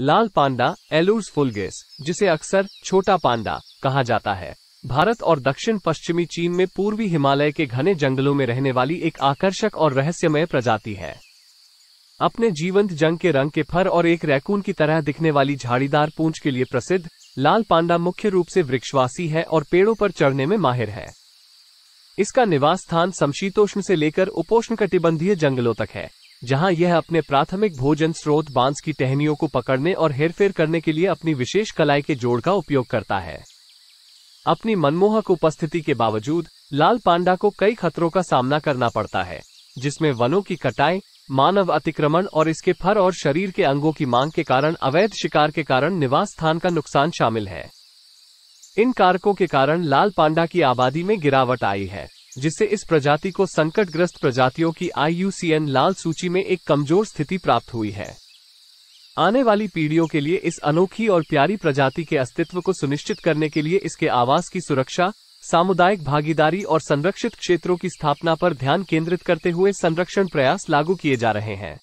लाल पांडा एलूर्स फुलगेस जिसे अक्सर छोटा पांडा कहा जाता है भारत और दक्षिण पश्चिमी चीन में पूर्वी हिमालय के घने जंगलों में रहने वाली एक आकर्षक और रहस्यमय प्रजाति है अपने जीवंत जंग के रंग के फर और एक रैकून की तरह दिखने वाली झाड़ीदार पूंछ के लिए प्रसिद्ध लाल पांडा मुख्य रूप से वृक्षवासी है और पेड़ों पर चढ़ने में माहिर है इसका निवास स्थान समशीतोष्ण से लेकर उपोष्ण कटिबंधीय जंगलों तक है जहां यह अपने प्राथमिक भोजन स्रोत बांस की टहनियों को पकड़ने और हेरफेर करने के लिए अपनी विशेष कलाई के जोड़ का उपयोग करता है अपनी मनमोहक उपस्थिति के बावजूद लाल पांडा को कई खतरों का सामना करना पड़ता है जिसमें वनों की कटाई मानव अतिक्रमण और इसके फर और शरीर के अंगों की मांग के कारण अवैध शिकार के कारण निवास स्थान का नुकसान शामिल है इन कारकों के कारण लाल पांडा की आबादी में गिरावट आई है जिससे इस प्रजाति को संकटग्रस्त प्रजातियों की आईयूसीएन लाल सूची में एक कमजोर स्थिति प्राप्त हुई है आने वाली पीढ़ियों के लिए इस अनोखी और प्यारी प्रजाति के अस्तित्व को सुनिश्चित करने के लिए इसके आवास की सुरक्षा सामुदायिक भागीदारी और संरक्षित क्षेत्रों की स्थापना पर ध्यान केंद्रित करते हुए संरक्षण प्रयास लागू किए जा रहे हैं